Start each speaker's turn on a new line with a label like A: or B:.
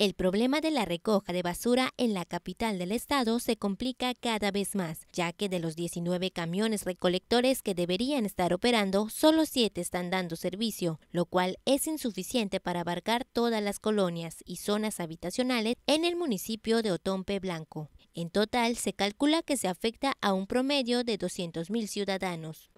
A: El problema de la recoja de basura en la capital del estado se complica cada vez más, ya que de los 19 camiones recolectores que deberían estar operando, solo 7 están dando servicio, lo cual es insuficiente para abarcar todas las colonias y zonas habitacionales en el municipio de Otompe Blanco. En total, se calcula que se afecta a un promedio de 200.000 ciudadanos.